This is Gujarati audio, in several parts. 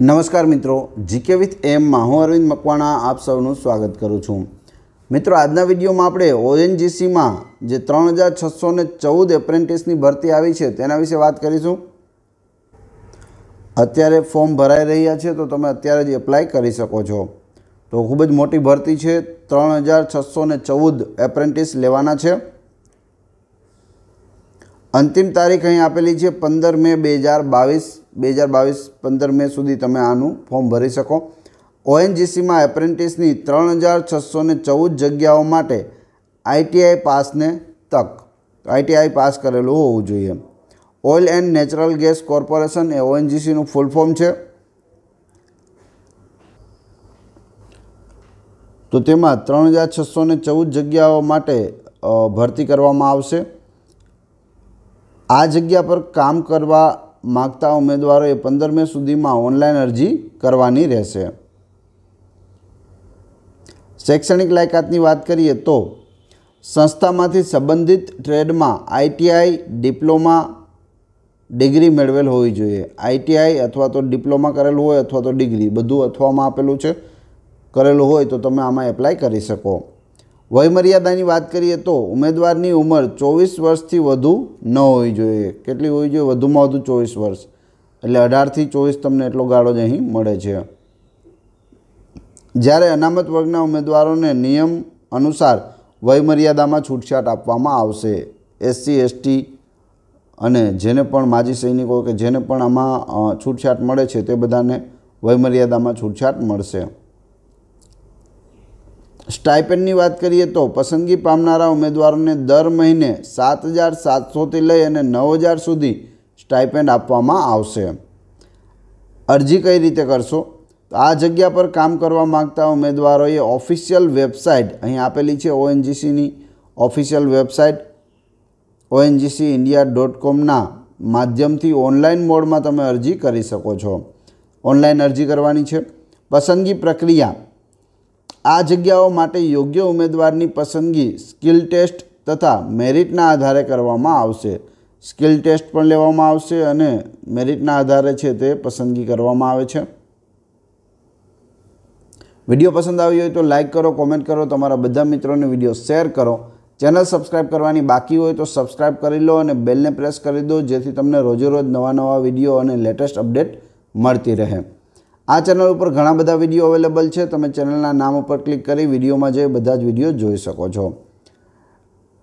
નમસ્કાર મિત્રો જીકે વિથ એમમાં હું અરવિંદ મકવાણા આપ સૌનું સ્વાગત કરું છું મિત્રો આજના વિડીયોમાં આપણે ઓએનજીસીમાં જે ત્રણ હજાર છસો ને ચૌદ એપ્રેન્ટિસની ભરતી આવી છે તેના વિશે વાત કરીશું અત્યારે ફોર્મ ભરાઈ રહ્યા છે તો તમે અત્યારે જ એપ્લાય કરી શકો છો તો ખૂબ જ મોટી ભરતી છે ત્રણ હજાર છસો ને ચૌદ એપ્રેન્ટિસ લેવાના છે અંતિમ તારીખ અહીં આપેલી છે પંદર મે બે હજાર બાવીસ બે હજાર બાવીસ પંદર મે સુધી તમે આનું ફોર્મ ભરી શકો ઓએનજીસીમાં એપ્રેન્ટિસની ત્રણ હજાર છસો ને ચૌદ જગ્યાઓ માટે આઈટીઆઈ પાસને તક આઈટીઆઈ પાસ કરેલું હોવું જોઈએ oil and natural gas corporation એ ઓએનજીસીનું ફૂલ ફોર્મ છે તો તેમાં ત્રણ હજાર છસો ને ચૌદ જગ્યાઓ માટે ભરતી કરવામાં આવશે આ જગ્યા પર કામ કરવા માગતા ઉમેદવારોએ પંદર મે સુધીમાં ઓનલાઈન અરજી કરવાની રહેશે શૈક્ષણિક લાયકાતની વાત કરીએ તો સંસ્થામાંથી સંબંધિત ટ્રેડમાં આઈટીઆઈ ડિપ્લોમા ડિગ્રી મેળવેલ હોવી જોઈએ આઈટીઆઈ અથવા તો ડિપ્લોમા કરેલું હોય અથવા તો ડિગ્રી બધું અથવામાં આપેલું છે કરેલું હોય તો તમે આમાં એપ્લાય કરી શકો વયમર્યાદાની વાત કરીએ તો ઉમેદવારની ઉંમર ચોવીસ વર્ષથી વધુ ન હોવી જોઈએ કેટલી હોવી જોઈએ વધુમાં વધુ ચોવીસ વર્ષ એટલે અઢારથી ચોવીસ તમને એટલો ગાળો જ અહીં મળે છે જ્યારે અનામત વર્ગના ઉમેદવારોને નિયમ અનુસાર વયમર્યાદામાં છૂટછાટ આપવામાં આવશે એસસી એસટી અને જેને પણ માજી સૈનિકો કે જેને પણ આમાં છૂટછાટ મળે છે તે બધાને વયમર્યાદામાં છૂટછાટ મળશે સ્ટાઇપેન્ડની વાત કરીએ તો પસંદગી પામનારા ઉમેદવારોને દર મહિને સાત હજાર સાતસોથી લઈ અને નવ હજાર સુધી સ્ટાઇપેન્ડ આપવામાં આવશે અરજી કઈ રીતે કરશો તો આ જગ્યા પર કામ કરવા માગતા ઉમેદવારોએ ઓફિશિયલ વેબસાઇટ અહીં આપેલી છે ઓએનજીસીની official website ONGC India dot કોમના માધ્યમથી ઓનલાઈન મોડમાં તમે અરજી કરી શકો છો ઓનલાઈન અરજી કરવાની છે પસંદગી પ્રક્રિયા આ જગ્યાઓ માટે યોગ્ય ઉમેદવારની પસંદગી સ્કિલ ટેસ્ટ તથા મેરિટના આધારે કરવામાં આવશે સ્કિલ ટેસ્ટ પણ લેવામાં આવશે અને મેરિટના આધારે છે તે પસંદગી કરવામાં આવે છે વિડીયો પસંદ આવ્યો હોય તો લાઇક કરો કોમેન્ટ કરો તમારા બધા મિત્રોને વિડીયો શેર કરો ચેનલ સબસ્ક્રાઇબ કરવાની બાકી હોય તો સબસ્ક્રાઇબ કરી લો અને બેલને પ્રેસ કરી દો જેથી તમને રોજે નવા નવા વિડીયો અને લેટેસ્ટ અપડેટ મળતી રહે આ ચેનલ ઉપર ઘણા બધા વિડીયો અવેલેબલ છે તમે ચેનલના નામ ઉપર ક્લિક કરી વિડીયોમાં જઈ બધા જ વિડીયો જોઈ શકો છો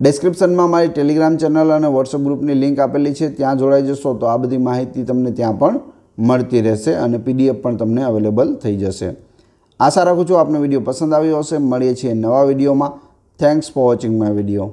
ડિસ્ક્રિપ્શનમાં મારી ટેલિગ્રામ ચેનલ અને વોટ્સઅપ ગ્રુપની લિંક આપેલી છે ત્યાં જોડાઈ જશો તો આ બધી માહિતી તમને ત્યાં પણ મળતી રહેશે અને પીડીએફ પણ તમને અવેલેબલ થઈ જશે આશા રાખું છું આપનો વિડીયો પસંદ આવ્યો હશે મળીએ છીએ નવા વિડીયોમાં thanks for watching my video